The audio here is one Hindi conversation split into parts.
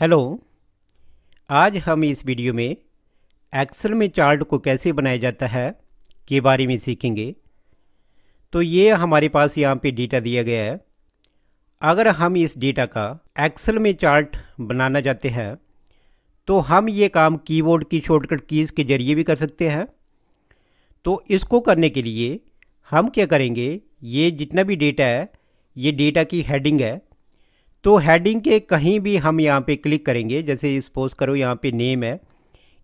हेलो आज हम इस वीडियो में एक्सेल में चार्ट को कैसे बनाया जाता है के बारे में सीखेंगे तो ये हमारे पास यहाँ पे डेटा दिया गया है अगर हम इस डेटा का एक्सेल में चार्ट बनाना चाहते हैं तो हम ये काम कीबोर्ड की शॉर्टकट कीज़ के ज़रिए भी कर सकते हैं तो इसको करने के लिए हम क्या करेंगे ये जितना भी डेटा है ये डेटा की हेडिंग है तो हेडिंग के कहीं भी हम यहाँ पे क्लिक करेंगे जैसे सपोज करो यहाँ पे नेम है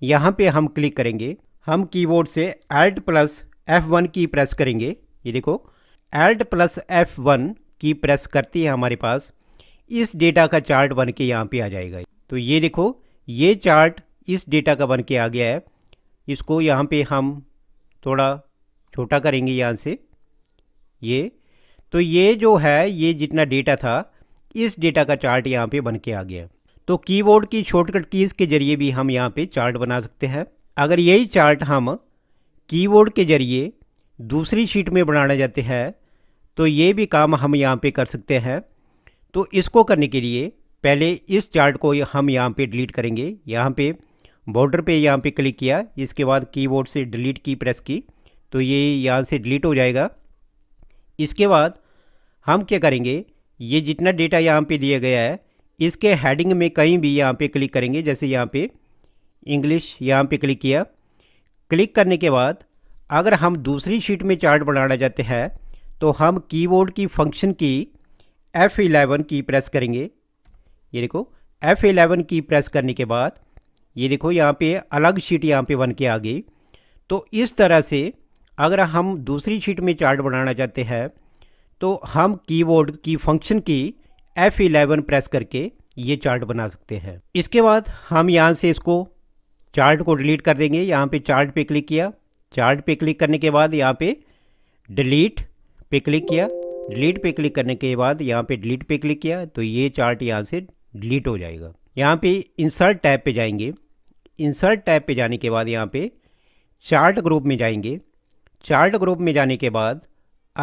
यहाँ पे हम क्लिक करेंगे हम कीबोर्ड से एल्ट प्लस एफ़ वन की प्रेस करेंगे ये देखो एल्ट प्लस एफ़ वन की प्रेस करती है हमारे पास इस डेटा का चार्ट बन के यहाँ पे आ जाएगा तो ये देखो ये चार्ट इस डेटा का बन के आ गया है इसको यहाँ पे हम थोड़ा छोटा करेंगे यहाँ से ये तो ये जो है ये जितना डेटा था इस डेटा का चार्ट यहाँ पे बन के आ गया तो कीबोर्ड की शॉर्टकट कीज़ के जरिए भी हम यहाँ पे चार्ट बना सकते हैं अगर यही चार्ट हम कीबोर्ड के जरिए दूसरी शीट में बनाना चाहते हैं तो ये भी काम हम यहाँ पे कर सकते हैं तो इसको करने के लिए पहले इस चार्ट को हम यहाँ पे डिलीट करेंगे यहाँ पे बॉर्डर पे यहाँ पे क्लिक किया इसके बाद कीबोर्ड से डिलीट की प्रेस की तो ये यहाँ से डिलीट हो जाएगा इसके बाद हम क्या करेंगे ये जितना डेटा यहाँ पे दिया गया है इसके हेडिंग में कहीं भी यहाँ पे क्लिक करेंगे जैसे यहाँ पे इंग्लिश यहाँ पे क्लिक किया क्लिक करने के बाद अगर हम दूसरी शीट में चार्ट बनाना चाहते हैं तो हम कीबोर्ड की फंक्शन की F11 की प्रेस करेंगे ये देखो F11 की प्रेस करने के बाद ये देखो यहाँ पे अलग शीट यहाँ पे बन के आ गई तो इस तरह से अगर हम दूसरी शीट में चार्ट बनाना चाहते हैं तो हम कीबोर्ड की फंक्शन की F11 प्रेस करके ये चार्ट बना सकते हैं इसके बाद हम यहाँ से इसको चार्ट को डिलीट कर देंगे यहाँ पे चार्ट पे क्लिक किया चार्ट पे क्लिक करने के बाद यहाँ पे डिलीट पे क्लिक किया डिलीट पे क्लिक करने के बाद यहाँ पे डिलीट पे क्लिक किया तो ये चार्ट यहाँ से डिलीट हो जाएगा यहाँ पे इंसर्ट टैब पे जाएंगे इंसर्ट टैब पे जाने के बाद यहाँ पे चार्ट ग्रुप में जाएंगे चार्ट ग्रुप में जाने के बाद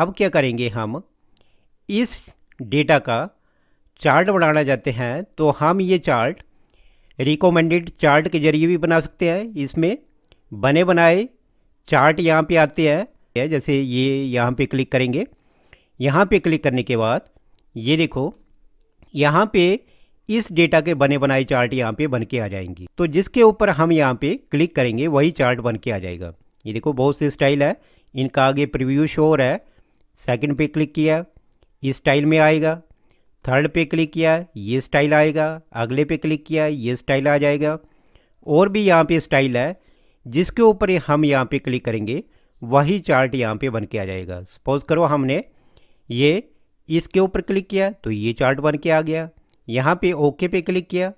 अब क्या करेंगे हम इस डेटा का चार्ट बनाना चाहते हैं तो हम ये चार्ट रिकमेंडेड चार्ट के ज़रिए भी बना सकते हैं इसमें बने बनाए चार्ट यहाँ पे आते हैं जैसे ये यहाँ पे क्लिक करेंगे यहाँ पे क्लिक करने के बाद ये देखो यहाँ पे इस डेटा के बने बनाए चार्ट यहाँ पे बन के आ जाएंगे तो जिसके ऊपर हम यहाँ पे क्लिक करेंगे वही चार्ट बन के आ जाएगा ये देखो बहुत से स्टाइल है इनका आगे प्रिव्यू शो रहा है सेकंड पे क्लिक किया इस स्टाइल में आएगा थर्ड पे क्लिक किया ये स्टाइल आएगा अगले पे क्लिक किया ये स्टाइल आ जाएगा और भी यहाँ पे स्टाइल है जिसके ऊपर हम यहाँ पे क्लिक करेंगे वही चार्ट यहाँ पे बन के आ जाएगा सपोज़ करो हमने ये इसके ऊपर क्लिक किया तो ये चार्ट बन के आ गया यहाँ पे ओके पे क्लिक किया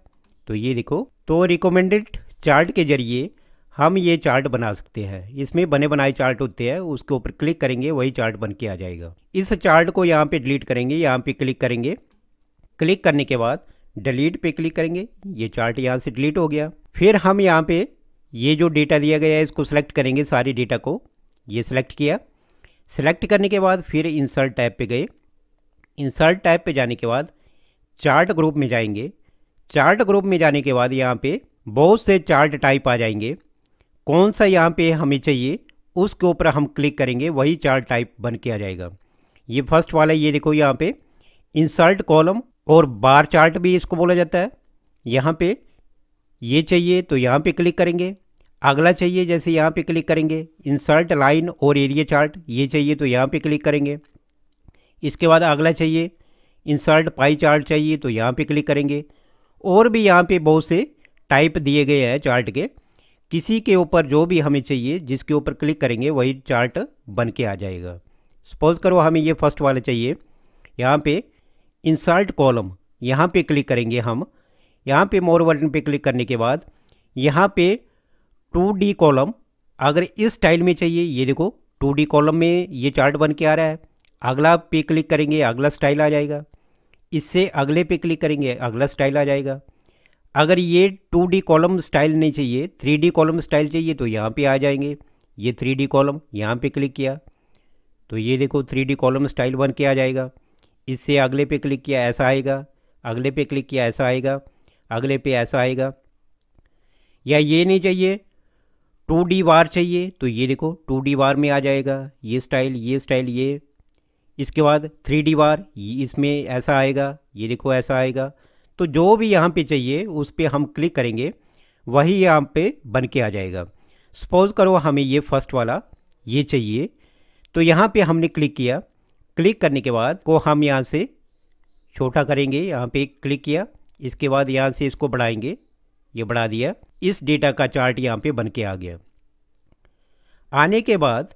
तो ये देखो तो रिकमेंडेड चार्ट के जरिए हम ये चार्ट बना सकते हैं इसमें बने बनाए चार्ट होते हैं उसके ऊपर क्लिक करेंगे वही चार्ट बन के आ जाएगा इस चार्ट को यहाँ पे डिलीट करेंगे यहाँ पे क्लिक करेंगे क्लिक करने के बाद डिलीट पे क्लिक करेंगे ये चार्ट यहाँ से डिलीट हो गया फिर हम यहाँ पे ये जो डेटा दिया गया है इसको सेलेक्ट करेंगे सारे डेटा को ये सिलेक्ट किया सिलेक्ट करने के बाद फिर इंसर्ट टाइप पे गए इंसर्ट टाइप पे जाने के बाद चार्ट ग्रुप में जाएंगे चार्ट ग्रुप में जाने के बाद यहाँ पे बहुत से चार्ट टाइप आ जाएंगे कौन सा यहाँ पे हमें चाहिए उसके ऊपर हम क्लिक करेंगे वही चार्ट टाइप बन के आ जाएगा ये फर्स्ट वाला ये देखो यहाँ पे इंसर्ट कॉलम और बार चार्ट भी इसको बोला जाता है यहाँ पे ये चाहिए तो यहाँ पे क्लिक करेंगे अगला चाहिए जैसे यहाँ पे क्लिक करेंगे इंसर्ट लाइन और एरिया चार्ट ये चाहिए तो यहाँ पे क्लिक करेंगे इसके बाद अगला चाहिए इंसर्ट पाई चार्ट चाहिए तो यहाँ पे क्लिक करेंगे और भी यहाँ पे बहुत से टाइप दिए गए हैं चार्ट के किसी के ऊपर जो भी हमें चाहिए जिसके ऊपर क्लिक करेंगे वही चार्ट बन के आ जाएगा सपोज़ करो हमें ये फर्स्ट वाला चाहिए यहाँ पे इंसर्ट कॉलम यहाँ पे क्लिक करेंगे हम यहाँ पे मोर बटन पे क्लिक करने के बाद यहाँ पे टू डी कॉलम अगर इस स्टाइल में चाहिए ये देखो टू डी कॉलम में ये चार्ट बन के आ रहा है अगला पे क्लिक करेंगे अगला स्टाइल आ जाएगा इससे अगले पे क्लिक करेंगे अगला स्टाइल आ जाएगा अगर ये टू डी कॉलम स्टाइल नहीं चाहिए थ्री डी कॉलम स्टाइल चाहिए तो यहाँ पे आ जाएंगे ये थ्री डी कॉलम यहाँ पे क्लिक किया तो ये देखो थ्री डी कॉलम स्टाइल बन के आ जाएगा इससे अगले पे क्लिक किया ऐसा आएगा अगले पे क्लिक किया ऐसा आएगा अगले पे ऐसा आएगा या ये नहीं चाहिए टू डी बार चाहिए तो ये देखो टू डी बार में आ जाएगा ये स्टाइल ये स्टाइल ये इसके बाद थ्री डी बार इसमें ऐसा आएगा ये देखो ऐसा आएगा तो जो भी यहाँ पे चाहिए उस पर हम क्लिक करेंगे वही यहाँ पे बन के आ जाएगा सपोज़ करो हमें ये फर्स्ट वाला ये चाहिए तो यहाँ पे हमने क्लिक किया क्लिक करने के बाद को हम यहाँ से छोटा करेंगे यहाँ पे क्लिक किया इसके बाद यहाँ से इसको बढ़ाएंगे ये बढ़ा दिया इस डेटा का चार्ट यहाँ पे बन के आ गया आने के बाद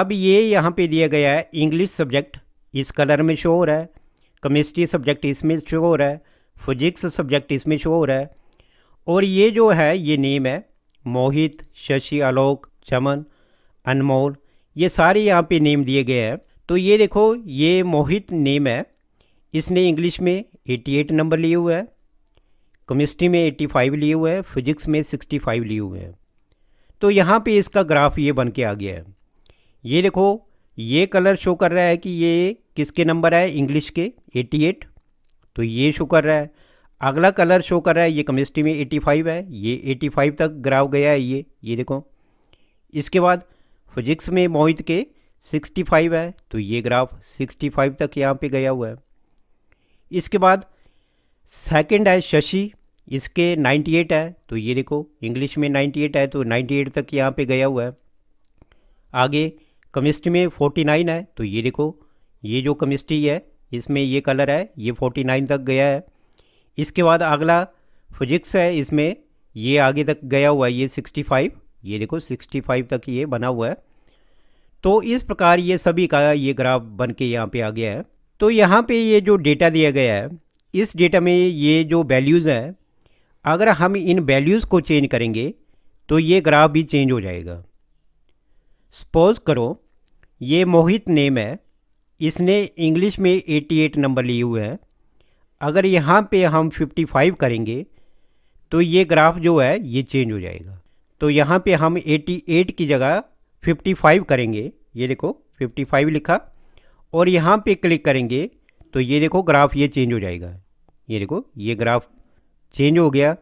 अब ये यहाँ पे दिया गया है इंग्लिश सब्जेक्ट इस कलर में शो हो रहा है केमिस्ट्री सब्जेक्ट इसमें शो हो रहा है फिजिक्स सब्जेक्ट इसमें शो हो रहा है और ये जो है ये नेम है मोहित शशि आलोक चमन अनमोल ये सारे यहाँ पे नेम दिए गए हैं तो ये देखो ये मोहित नेम है इसने इंग्लिश में 88 नंबर लिए हुए हैं केमिस्ट्री में 85 लिए हुए हैं फिजिक्स में 65 लिए हुए हैं तो यहाँ पे इसका ग्राफ ये बन के आ गया है ये देखो ये कलर शो कर रहा है कि ये किसके नंबर है इंग्लिश के 88 तो ये शो कर रहा है अगला कलर शो कर रहा है ये कमिस्ट्री में 85 है ये 85 तक ग्राव गया है ये ये देखो इसके बाद फिजिक्स में मोहित के 65 है तो ये ग्राफ 65 तक यहाँ पे गया हुआ है इसके बाद सेकंड है शशि इसके 98 है तो ये देखो इंग्लिश में 98 है तो 98 तक यहाँ पे गया हुआ है आगे केमिस्ट्री में 49 है तो ये देखो ये जो केमिस्ट्री है इसमें ये कलर है ये फोर्टी नाइन तक गया है इसके बाद अगला फिजिक्स है इसमें ये आगे तक गया हुआ है ये सिक्सटी फाइव ये देखो सिक्सटी फाइव तक ये बना हुआ है तो इस प्रकार ये सभी का ये ग्राफ बन के यहाँ पर आ गया है तो यहाँ पर ये जो डेटा दिया गया है इस डेटा में ये जो वैल्यूज़ हैं अगर हम इन वैल्यूज़ को चेंज करेंगे तो ये ग्राफ भी चेंज हो जाएगा सपोज़ करो ये मोहित नेम है इसने इंग्लिश में 88 नंबर लिए हुए हैं अगर यहाँ पे हम 55 करेंगे तो ये ग्राफ जो है ये चेंज हो जाएगा तो यहाँ पे हम 88 की जगह 55 करेंगे ये देखो 55 लिखा और यहाँ पे क्लिक करेंगे तो ये देखो ग्राफ ये चेंज हो जाएगा ये देखो ये ग्राफ चेंज हो गया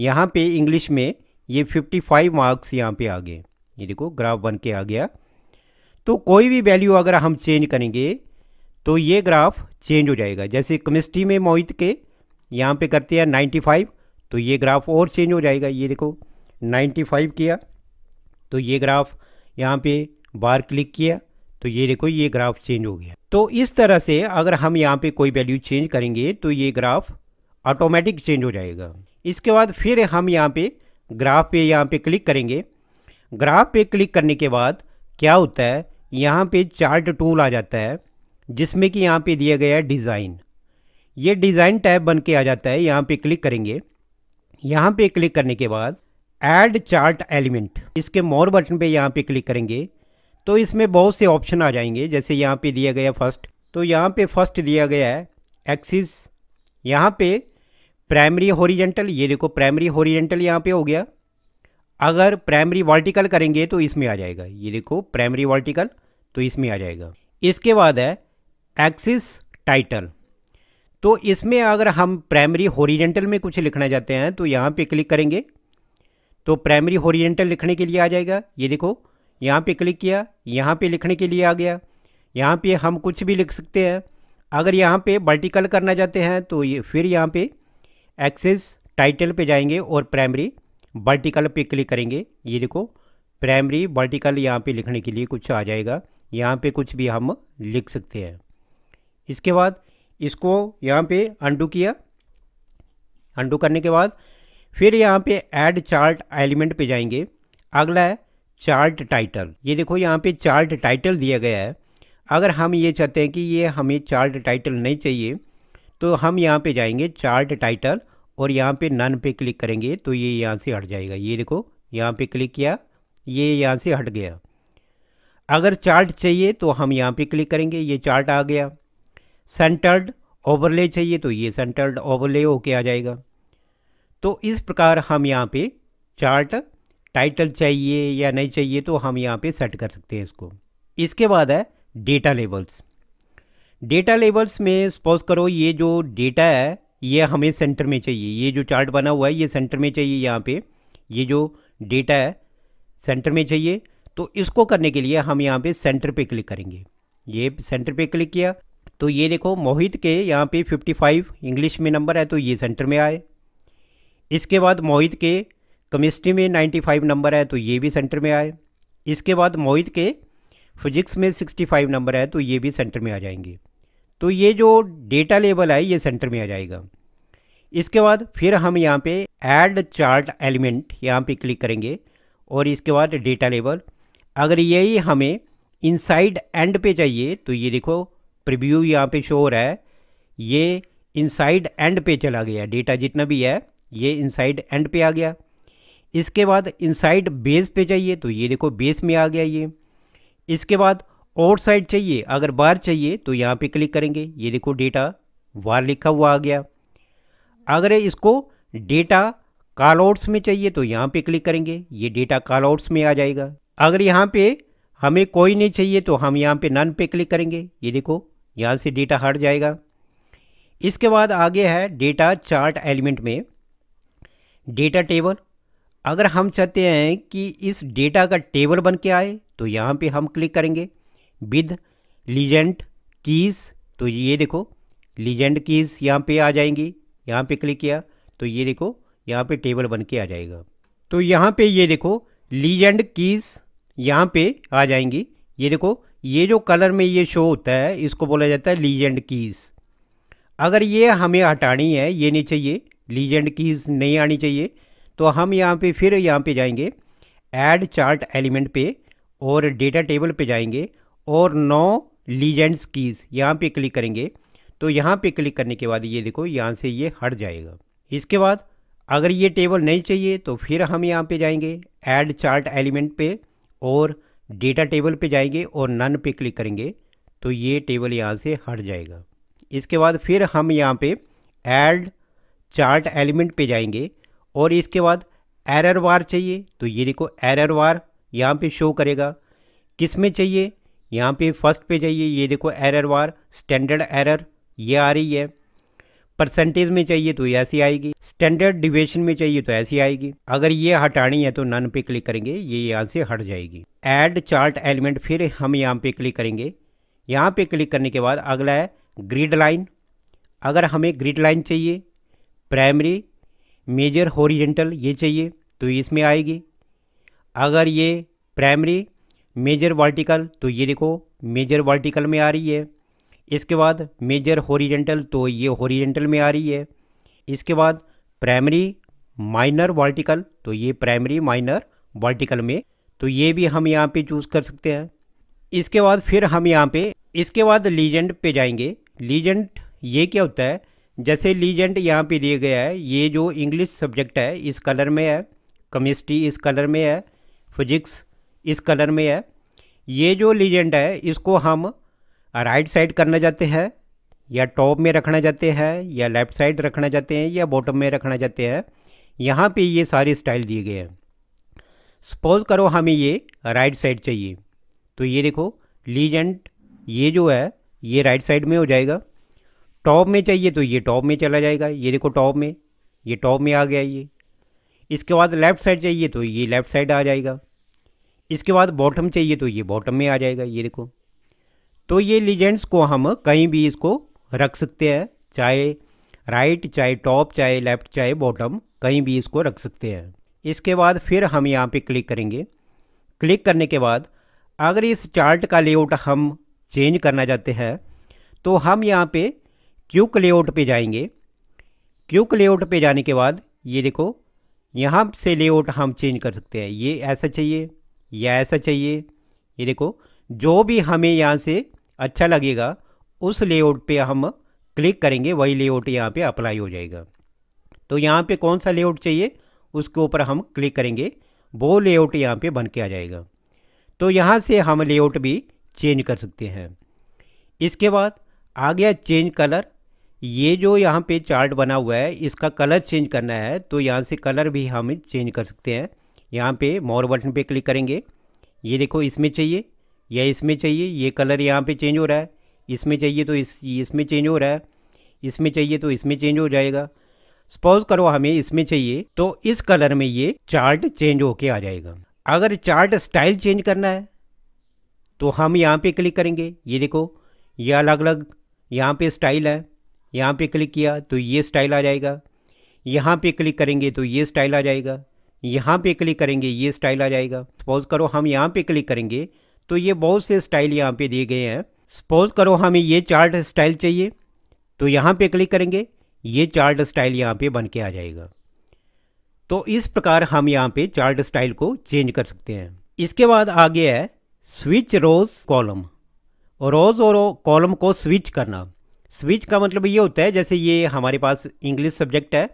यहाँ पे इंग्लिश में ये 55 मार्क्स यहाँ पे आ गए ये देखो ग्राफ बन के आ गया तो कोई भी वैल्यू अगर हम चेंज करेंगे तो ये ग्राफ चेंज हो जाएगा जैसे केमिस्ट्री में मोहित के यहाँ पे करते हैं 95 तो ये ग्राफ और चेंज हो जाएगा ये देखो 95 किया तो ये ग्राफ यहाँ पे बार क्लिक किया तो ये देखो ये ग्राफ चेंज हो गया तो इस तरह से अगर हम यहाँ पे कोई वैल्यू चेंज करेंगे तो ये ग्राफ ऑटोमेटिक चेंज हो जाएगा इसके बाद फिर हम यहाँ पे ग्राफ पे यहाँ पे क्लिक करेंगे ग्राफ पे क्लिक करने के बाद क्या होता है यहाँ पे चार्ट टूल आ जाता है जिसमें कि यहाँ पे दिया गया है डिज़ाइन ये डिज़ाइन टैब बन के आ जाता है यहाँ पे क्लिक करेंगे यहाँ पे क्लिक करने के बाद ऐड चार्ट एलिमेंट इसके मोर बटन पे यहाँ पे क्लिक करेंगे तो इसमें बहुत से ऑप्शन आ जाएंगे जैसे यहाँ पे दिया गया फर्स्ट तो यहाँ पे फर्स्ट दिया गया है एक्सिस यहाँ पे प्राइमरी होरिजेंटल ये देखो प्राइमरी होरिजेंटल यहाँ पे हो गया अगर प्राइमरी वर्टिकल करेंगे तो इसमें आ जाएगा ये देखो प्राइमरी वर्टिकल तो इसमें आ जाएगा इसके बाद है एक्सिस टाइटल तो इसमें अगर हम प्राइमरी होरिजेंटल में कुछ लिखना चाहते हैं तो यहाँ पे क्लिक करेंगे तो प्राइमरी होरिजेंटल लिखने के लिए आ जाएगा ये देखो यहाँ पे क्लिक किया यहाँ पे लिखने के लिए आ गया यहाँ पे हम कुछ भी लिख सकते हैं अगर यहाँ पे वर्टिकल करना चाहते हैं तो ये फिर यहाँ पे एक्सेस टाइटल पे जाएंगे और प्राइमरी वर्टिकल पे क्लिक करेंगे ये देखो प्राइमरी वर्टिकल यहाँ पे लिखने के लिए कुछ आ जाएगा यहाँ पे कुछ भी हम लिख सकते हैं इसके बाद इसको यहाँ पे अंडू किया अंडू करने के बाद फिर यहाँ पे ऐड चार्ट एलिमेंट पे जाएंगे अगला है चार्ट टाइटल ये देखो यहाँ पे चार्ट टाइटल दिया गया है अगर हम ये चाहते हैं कि ये हमें चार्ट टाइटल नहीं चाहिए तो हम यहाँ पे जाएंगे चार्ट टाइटल और यहाँ पे नन पे क्लिक करेंगे तो ये यहाँ से हट जाएगा ये देखो यहाँ पे क्लिक किया ये यहाँ से हट गया अगर चार्ट चाहिए तो हम यहाँ पे क्लिक करेंगे ये चार्ट आ गया सेंटर्ड ओवरले चाहिए तो ये सेंटर्ड ओवरले होके आ जाएगा तो इस प्रकार हम यहाँ पे चार्ट टाइटल चाहिए या नहीं चाहिए तो हम यहाँ पे सेट कर सकते हैं इसको इसके बाद है डेटा लेबल्स डेटा लेबल्स में सपोज करो ये जो डेटा है ये हमें सेंटर में चाहिए ये जो चार्ट बना हुआ है ये सेंटर में चाहिए यहाँ पे ये जो डेटा है सेंटर में चाहिए तो इसको करने के लिए हम यहाँ पे सेंटर पे क्लिक करेंगे ये सेंटर पे क्लिक किया तो ये देखो मोहित के यहाँ पे 55 इंग्लिश में नंबर है तो ये सेंटर में आए इसके बाद मोहित के केमिस्ट्री में 95 नंबर है तो ये भी सेंटर में आए इसके बाद मोहित के फिजिक्स में 65 नंबर है तो ये भी सेंटर में आ जाएंगे तो ये जो डेटा लेबल है ये सेंटर में आ जाएगा इसके बाद फिर हम यहाँ पर एड चार्ट एलिमेंट यहाँ पर क्लिक करेंगे और इसके बाद डेटा लेबल अगर यही हमें इनसाइड एंड पे चाहिए तो ये देखो प्रिव्यू यहाँ पे शो हो रहा है ये इनसाइड एंड पे चला गया डेटा जितना भी है ये इनसाइड एंड पे आ गया इसके बाद इनसाइड बेस पे चाहिए तो ये देखो बेस में आ गया ये इसके बाद और साइड चाहिए अगर बार चाहिए तो यहाँ पे क्लिक करेंगे ये देखो डेटा वार लिखा हुआ आ गया अगर इसको डेटा कॉल आउट्स में चाहिए तो यहाँ पे क्लिक करेंगे ये डेटा कॉल आउट्स में आ जाएगा अगर यहाँ पे हमें कोई नहीं चाहिए तो हम यहाँ पे नन पे क्लिक करेंगे ये देखो यहाँ से डेटा हट जाएगा इसके बाद आगे है डेटा चार्ट एलिमेंट में डेटा टेबल अगर हम चाहते हैं कि इस डेटा का टेबल बन के आए तो यहाँ पे हम क्लिक करेंगे विद लीजेंड कीज़ तो ये देखो लीजेंड कीज़ यहाँ पे आ जाएंगी यहाँ पे क्लिक किया तो ये देखो यहाँ पे टेबल बन के आ जाएगा तो यहाँ पे ये देखो लीजेंड कीज़ यहाँ पे आ जाएंगी ये देखो ये जो कलर में ये शो होता है इसको बोला जाता है लीजेंड कीज़ अगर ये हमें हटानी है ये नहीं चाहिए लीजेंड कीज़ नहीं आनी चाहिए तो हम यहाँ पे फिर यहाँ पे जाएंगे ऐड चार्ट एलिमेंट पे और डेटा टेबल पे जाएंगे और नो लीजेंड्स कीज़ यहाँ पे क्लिक करेंगे तो यहाँ पे क्लिक करने के बाद ये देखो यहाँ से ये हट जाएगा इसके बाद अगर ये टेबल नहीं चाहिए तो फिर हम यहाँ पे जाएंगे ऐड चार्ट एलिमेंट पे और डेटा टेबल पे जाएंगे और नन पे क्लिक करेंगे तो ये टेबल यहाँ से हट जाएगा इसके बाद फिर हम यहाँ पे ऐड चार्ट एलिमेंट पे जाएंगे और इसके बाद एरर वार चाहिए तो ये देखो एरर वार यहाँ पे शो करेगा किस में चाहिए यहाँ पे फर्स्ट पे जाइए ये देखो एरर वार स्टैंडर्ड एरर ये आ रही है परसेंटेज में चाहिए तो ऐसी आएगी स्टैंडर्ड डिवेशन में चाहिए तो ऐसी आएगी अगर ये हटानी है तो नन पे क्लिक करेंगे ये यहाँ से हट जाएगी ऐड चार्ट एलिमेंट फिर हम यहाँ पे क्लिक करेंगे यहाँ पे क्लिक करने के बाद अगला है ग्रिड लाइन अगर हमें ग्रिड लाइन चाहिए प्राइमरी मेजर होरिजेंटल ये चाहिए तो इसमें आएगी अगर ये प्राइमरी मेजर वर्टिकल तो ये देखो मेजर वर्टिकल में आ रही है इसके बाद मेजर हॉरिजेंटल तो ये हॉरिजेंटल में आ रही है इसके बाद प्राइमरी माइनर वर्टिकल तो ये प्राइमरी माइनर वर्टिकल में तो ये भी हम यहाँ पे चूज़ कर सकते हैं इसके बाद फिर हम यहाँ पे इसके बाद लीजेंड पे जाएंगे लीजेंड ये क्या होता है जैसे लीजेंड यहाँ पे दिया गया है ये जो इंग्लिश सब्जेक्ट है इस कलर में है केमिस्ट्री इस कलर में है फिजिक्स इस कलर में है ये जो लीजेंड है इसको हम राइट साइड करना चाहते हैं या टॉप में रखना चाहते हैं या लेफ़्ट साइड रखना चाहते हैं या बॉटम में रखना चाहते हैं यहाँ पे ये सारे स्टाइल दिए गए हैं सपोज़ करो हमें ये राइट साइड चाहिए तो ये देखो लीजेंट ये जो है ये राइट साइड में हो जाएगा टॉप में चाहिए तो ये टॉप में चला जाएगा ये देखो टॉप में ये टॉप में आ गया ये इसके बाद लेफ़्ट साइड चाहिए तो ये लेफ़्ट साइड आ जाएगा इसके बाद बॉटम चाहिए तो ये बॉटम में आ जाएगा ये देखो तो ये लीजेंड्स को हम कहीं भी इसको रख सकते हैं चाहे राइट चाहे टॉप चाहे लेफ़्ट चाहे बॉटम कहीं भी इसको रख सकते हैं इसके बाद फिर हम यहाँ पे क्लिक करेंगे क्लिक करने के बाद अगर इस चार्ट का लेआउट हम चेंज करना चाहते हैं तो हम यहाँ पे क्यूक लेआउट पे जाएंगे क्यूक लेआउट पे जाने के बाद ये देखो यहाँ से लेआउट हम चेंज कर सकते हैं ये ऐसा चाहिए या ऐसा चाहिए ये देखो जो भी हमें यहाँ से अच्छा लगेगा उस लेआउट पे हम क्लिक करेंगे वही लेआउट यहाँ पे अप्लाई हो जाएगा तो यहाँ पे कौन सा लेआउट चाहिए उसके ऊपर हम क्लिक करेंगे वो लेआउट यहाँ पे बन के आ जाएगा तो यहाँ से हम लेआउट भी चेंज कर सकते हैं इसके बाद आ गया चेंज कलर ये जो यहाँ पे चार्ट बना हुआ है इसका कलर चेंज करना है तो यहाँ से कलर भी हम चेंज कर सकते हैं यहाँ पे मोर बटन पे क्लिक करेंगे ये देखो इसमें चाहिए या इसमें चाहिए ये कलर यहाँ पे चेंज हो रहा है इसमें चाहिए तो इस इसमें चेंज हो रहा है इसमें चाहिए तो इसमें चेंज हो जाएगा सपोज करो हमें इसमें चाहिए तो इस कलर में ये चार्ट चेंज होके आ जाएगा अगर चार्ट स्टाइल चेंज करना है तो हम यहाँ पे क्लिक करेंगे ये देखो ये अलग अलग यहाँ पे स्टाइल है यहाँ पे क्लिक किया तो ये स्टाइल आ जाएगा यहाँ पे क्लिक करेंगे तो ये स्टाइल आ जाएगा यहाँ पे क्लिक करेंगे ये स्टाइल आ जाएगा सपोज करो हम यहाँ पे क्लिक करेंगे तो ये बहुत से स्टाइल यहाँ पे दिए गए हैं सपोज करो हमें ये चार्ट स्टाइल चाहिए तो यहाँ पे क्लिक करेंगे ये चार्ट स्टाइल यहाँ पे बन के आ जाएगा तो इस प्रकार हम यहाँ पे चार्ट स्टाइल को चेंज कर सकते हैं इसके बाद आगे है स्विच रोज कॉलम रोज और कॉलम को स्विच करना स्विच का मतलब ये होता है जैसे ये हमारे पास इंग्लिश सब्जेक्ट है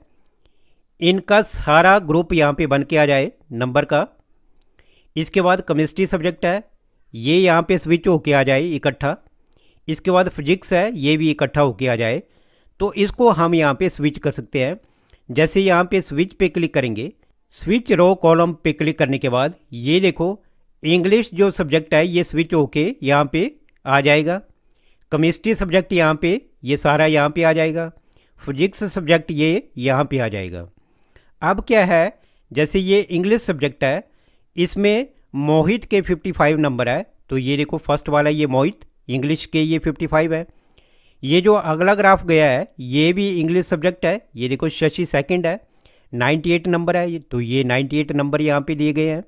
इनका सारा ग्रुप यहाँ पे बन के आ जाए नंबर का इसके बाद केमिस्ट्री सब्जेक्ट है ये यहाँ पे स्विच होके आ जाए इकट्ठा इसके बाद फिजिक्स है ये भी इकट्ठा होके आ जाए तो इसको हम यहाँ पे स्विच कर सकते हैं जैसे यहाँ पे स्विच पे क्लिक करेंगे स्विच रो कॉलम पे क्लिक करने के बाद ये देखो इंग्लिश जो सब्जेक्ट है ये स्विच होके यहाँ पे आ जाएगा केमिस्ट्री सब्जेक्ट यहाँ पे ये सारा यहाँ पे आ जाएगा फिजिक्स सब्जेक्ट ये यहाँ पे आ जाएगा अब क्या है जैसे ये इंग्लिश सब्जेक्ट है इसमें मोहित के 55 नंबर है तो ये देखो फर्स्ट वाला ये मोहित इंग्लिश के ये 55 है ये जो अगला ग्राफ गया है ये भी इंग्लिश सब्जेक्ट है ये देखो शशि सेकंड है 98 नंबर है तो ये 98 नंबर यहाँ पे दिए गए हैं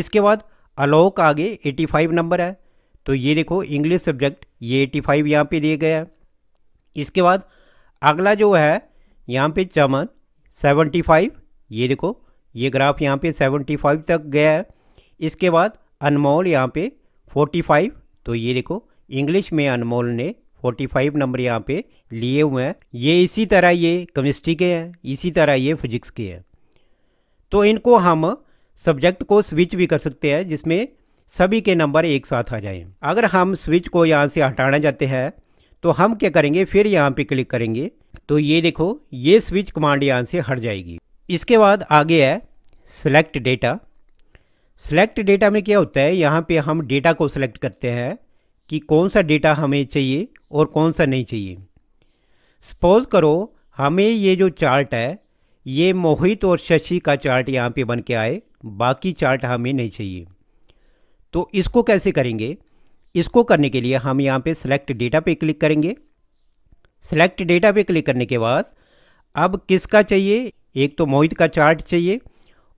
इसके बाद अलोक आगे 85 नंबर है तो ये देखो इंग्लिश सब्जेक्ट ये 85 फाइव यहाँ पर दिए गए हैं इसके बाद अगला जो है यहाँ पे चमन 75 ये देखो ये ग्राफ यहाँ पे 75 तक गया है इसके बाद अनमोल यहाँ पे 45 तो ये देखो इंग्लिश में अनमोल ने 45 नंबर यहाँ पे लिए हुए हैं ये इसी तरह ये केमिस्ट्री के हैं इसी तरह ये फिजिक्स के हैं तो इनको हम सब्जेक्ट को स्विच भी कर सकते हैं जिसमें सभी के नंबर एक साथ आ जाएं। अगर हम स्विच को यहाँ से हटाना चाहते हैं तो हम क्या करेंगे फिर यहाँ पे क्लिक करेंगे तो ये देखो ये स्विच कमांड यहाँ से हट जाएगी इसके बाद आगे है सेलेक्ट डेटा सेलेक्ट डेटा में क्या होता है यहाँ पे हम डेटा को सेलेक्ट करते हैं कि कौन सा डेटा हमें चाहिए और कौन सा नहीं चाहिए सपोज़ करो हमें ये जो चार्ट है ये मोहित और शशि का चार्ट यहाँ पे बन के आए बाकी चार्ट हमें नहीं चाहिए तो इसको कैसे करेंगे इसको करने के लिए हम यहाँ पे सेलेक्ट डेटा पे क्लिक करेंगे सेलेक्ट डेटा पे क्लिक करने के बाद अब किसका चाहिए एक तो मोहित का चार्ट चाहिए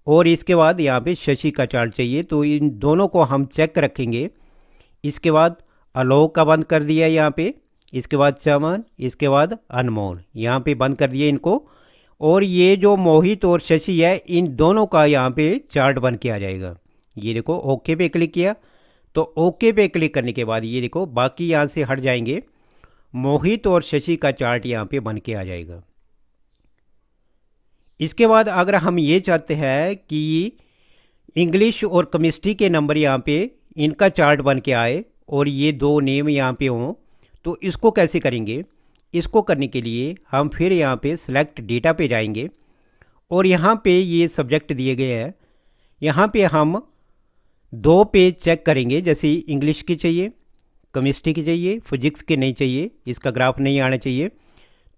और इसके बाद यहाँ पे शशि का चार्ट चाहिए तो इन दोनों को हम चेक रखेंगे इसके बाद अलोक का बंद कर दिया यहाँ पे इसके बाद चमन इसके बाद अनमोल यहाँ पे बंद कर दिया इनको और ये जो मोहित और शशि है इन दोनों का यहाँ पे चार्ट बंद किया जाएगा ये देखो ओके पे क्लिक किया तो ओके पे क्लिक करने के बाद ये देखो बाकी यहाँ से हट जाएंगे मोहित और शशि का चार्ट यहाँ पे बन के आ जाएगा इसके बाद अगर हम ये चाहते हैं कि इंग्लिश और केमिस्ट्री के नंबर यहाँ पे इनका चार्ट बन के आए और ये दो नेम यहाँ पे हों तो इसको कैसे करेंगे इसको करने के लिए हम फिर यहाँ पे सेलेक्ट डेटा पे जाएंगे और यहाँ पे ये सब्जेक्ट दिए गए हैं यहाँ पे हम दो पे चेक करेंगे जैसे इंग्लिश की चाहिए केमिस्ट्री की चाहिए फिजिक्स की नहीं चाहिए इसका ग्राफ नहीं आना चाहिए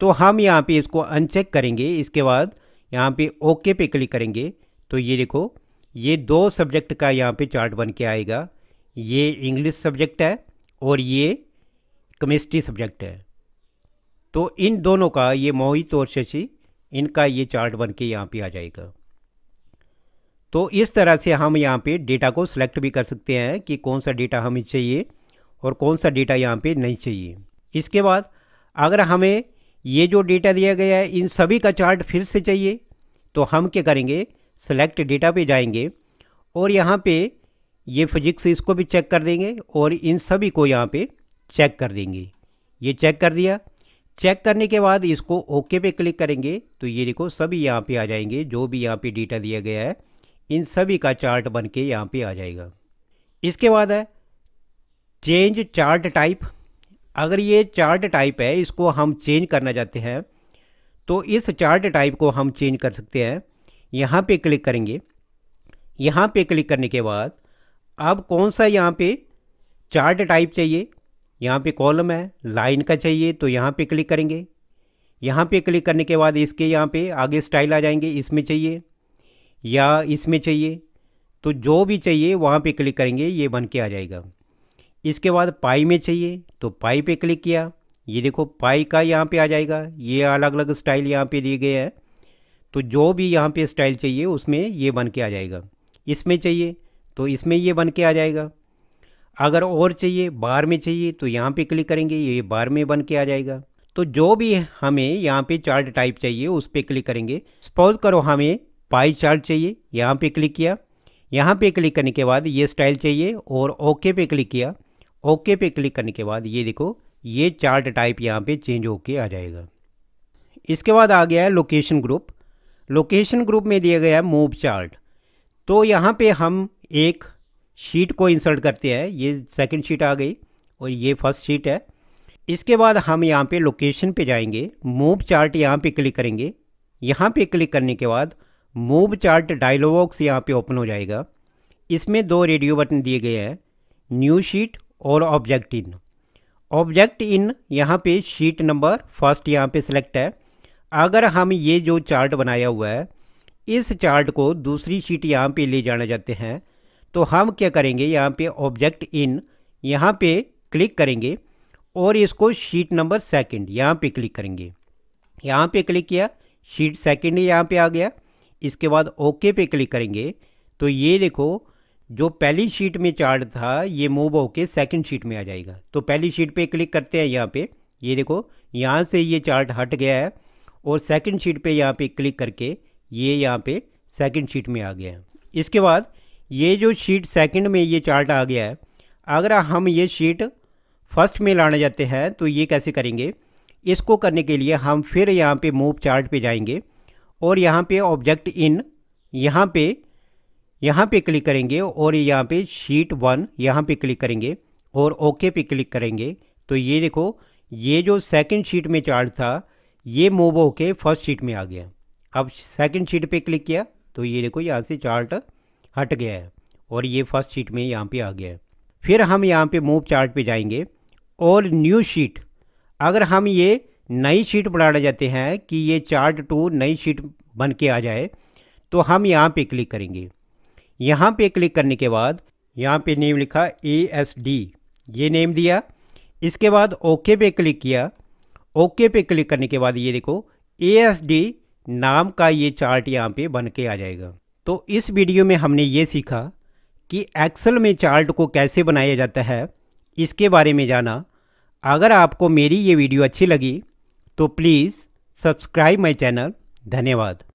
तो हम यहाँ पे इसको अनचेक करेंगे इसके बाद यहाँ पे ओके पे क्लिक करेंगे तो ये देखो ये दो सब्जेक्ट का यहाँ पे चार्ट बन के आएगा ये इंग्लिश सब्जेक्ट है और ये केमिस्ट्री सब्जेक्ट है तो इन दोनों का ये मोहित और शशि इनका ये चार्ट बन के यहाँ पर आ जाएगा तो इस तरह से हम यहाँ पे डेटा को सिलेक्ट भी कर सकते हैं कि कौन सा डेटा हमें चाहिए और कौन सा डेटा यहाँ पे नहीं चाहिए इसके बाद अगर हमें ये जो डेटा दिया गया है इन सभी का चार्ट फिर से चाहिए तो हम क्या करेंगे सेलेक्ट डेटा पे जाएंगे और यहाँ पे ये फिजिक्स इसको भी चेक कर देंगे और इन सभी को यहाँ पे चेक कर देंगे ये चेक कर दिया चेक करने के बाद इसको ओके पे क्लिक करेंगे तो ये देखो सभी यहाँ पे आ जाएंगे जो भी यहाँ पे डेटा दिया गया है इन सभी का चार्ट बन के यहाँ पर आ जाएगा इसके बाद है चेंज चार्ट टाइप अगर ये चार्ट टाइप है इसको हम चेंज करना चाहते हैं तो इस चार्ट टाइप को हम चेंज कर सकते हैं यहाँ पे क्लिक करेंगे यहाँ पे क्लिक करने के बाद अब कौन सा यहाँ पे चार्ट टाइप चाहिए यहाँ पे कॉलम है लाइन का चाहिए तो यहाँ पे क्लिक करेंगे यहाँ पे क्लिक करने के बाद इसके यहाँ पे आगे स्टाइल आ जाएंगे इसमें चाहिए या इसमें चाहिए तो जो भी चाहिए वहाँ पे क्लिक करेंगे ये बन के आ जाएगा इसके बाद पाई में चाहिए तो पाई पे क्लिक किया ये देखो पाई का यहाँ पे आ जाएगा ये अलग अलग स्टाइल यहाँ पे दिए गए हैं तो जो भी यहाँ पे स्टाइल चाहिए उसमें ये बन के आ जाएगा इसमें चाहिए तो इसमें ये बन के आ जाएगा अगर और चाहिए बार में चाहिए तो यहाँ पे क्लिक करेंगे ये बार में बन के आ जाएगा तो जो भी हमें यहाँ पे चार्ट टाइप चाहिए उस पर क्लिक करेंगे सपोज करो हमें पाई चार्ट चाहिए यहाँ पे क्लिक किया यहाँ पे क्लिक करने के बाद ये स्टाइल चाहिए और ओके पे क्लिक किया ओके पे क्लिक करने के बाद ये देखो ये चार्ट टाइप यहाँ पे चेंज होके आ जाएगा इसके बाद आ गया है लोकेशन ग्रुप लोकेशन ग्रुप में दिया गया है मूव चार्ट तो यहाँ पे हम एक शीट को इंसर्ट करते हैं ये सेकंड शीट आ गई और ये फर्स्ट शीट है इसके बाद हम यहाँ पे लोकेशन पे जाएंगे मूव चार्ट यहाँ पे क्लिक करेंगे यहाँ पे क्लिक करने के बाद मूव चार्ट डायलॉग बॉक्स यहाँ पे ओपन हो जाएगा इसमें दो रेडियो बटन दिए गए हैं न्यू शीट और ऑब्जेक्ट इन ऑब्जेक्ट इन यहाँ पे शीट नंबर फर्स्ट यहाँ पे सिलेक्ट है अगर हम ये जो चार्ट बनाया हुआ है इस चार्ट को दूसरी शीट यहाँ पे ले जाना चाहते हैं तो हम क्या करेंगे यहाँ पे ऑब्जेक्ट इन यहाँ पे क्लिक करेंगे और इसको शीट नंबर सेकंड यहाँ पे क्लिक करेंगे यहाँ पे क्लिक किया शीट सेकंड यहाँ पे आ गया इसके बाद ओके पे क्लिक करेंगे तो ये देखो जो पहली शीट में चार्ट था ये मूव होके सेकंड शीट में आ जाएगा तो पहली शीट पे क्लिक करते हैं यहाँ पे ये देखो यहाँ से ये चार्ट हट गया है और सेकंड शीट पे यहाँ पे क्लिक करके ये यहाँ पे सेकंड शीट में आ गया है इसके बाद ये जो शीट सेकंड में ये चार्ट आ गया है अगर हम ये शीट फर्स्ट में लाना जाते हैं तो ये कैसे करेंगे इसको करने के लिए हम फिर यहाँ पर मूव चार्ट पे जाएंगे और यहाँ पर ऑब्जेक्ट इन यहाँ पर यहाँ पे क्लिक करेंगे और यहाँ पे शीट वन यहाँ पे क्लिक करेंगे और ओके पे क्लिक करेंगे तो ये देखो ये जो सेकंड शीट में चार्ट था ये मूव होके फर्स्ट शीट में आ गया अब सेकंड शीट पे क्लिक किया तो ये देखो यहाँ से चार्ट हट गया है और ये फर्स्ट शीट में यहाँ पे आ गया है फिर हम यहाँ पे मूव चार्ट पे जाएंगे और न्यू शीट अगर हम ये नई शीट बनाना चाहते हैं कि ये चार्ट टू नई शीट बन के आ जाए तो हम यहाँ पे क्लिक करेंगे यहाँ पे क्लिक करने के बाद यहाँ पे नेम लिखा ए एस डी ये नेम दिया इसके बाद ओके पे क्लिक किया ओके पे क्लिक करने के बाद ये देखो ए एस डी नाम का ये चार्ट यहाँ पे बन के आ जाएगा तो इस वीडियो में हमने ये सीखा कि एक्सेल में चार्ट को कैसे बनाया जाता है इसके बारे में जाना अगर आपको मेरी ये वीडियो अच्छी लगी तो प्लीज़ सब्सक्राइब माई चैनल धन्यवाद